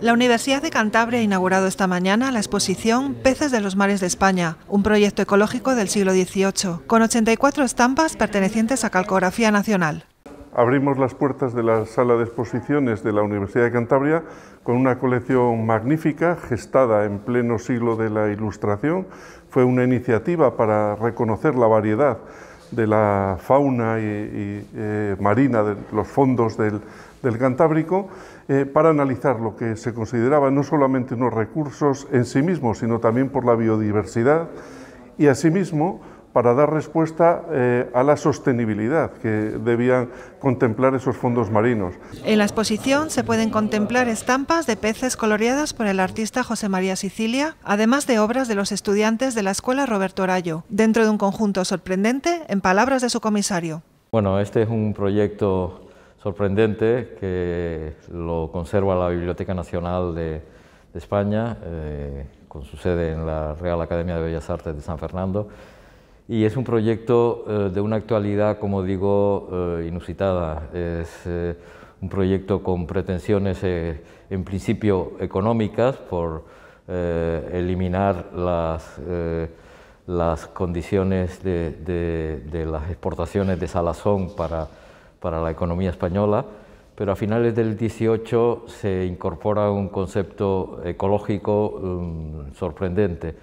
La Universidad de Cantabria ha inaugurado esta mañana la exposición Peces de los mares de España, un proyecto ecológico del siglo XVIII, con 84 estampas pertenecientes a Calcografía Nacional. Abrimos las puertas de la sala de exposiciones de la Universidad de Cantabria con una colección magnífica, gestada en pleno siglo de la Ilustración. Fue una iniciativa para reconocer la variedad de la fauna y, eh, marina, de los fondos del, del Cantábrico, eh, para analizar lo que se consideraba no solamente unos recursos en sí mismos, sino también por la biodiversidad y asimismo para dar respuesta eh, a la sostenibilidad que debían contemplar esos fondos marinos. En la exposición se pueden contemplar estampas de peces coloreadas por el artista José María Sicilia, además de obras de los estudiantes de la Escuela Roberto Arallo, dentro de un conjunto sorprendente, en palabras de su comisario. Bueno, este es un proyecto sorprendente que lo conserva la Biblioteca Nacional de, España, eh, con su sede en la Real Academia de Bellas Artes de San Fernando, y es un proyecto eh, de una actualidad, como digo, eh, inusitada. Es eh, un proyecto con pretensiones, en principio, económicas, por eliminar las, condiciones de, las exportaciones de salazón para, para la economía española. Pero a finales del 18 se incorpora un concepto ecológico mm, sorprendente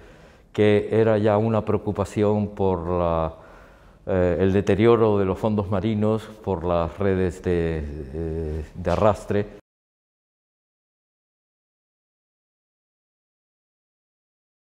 que era ya una preocupación por eh, el deterioro de los fondos marinos, por las redes de eh, arrastre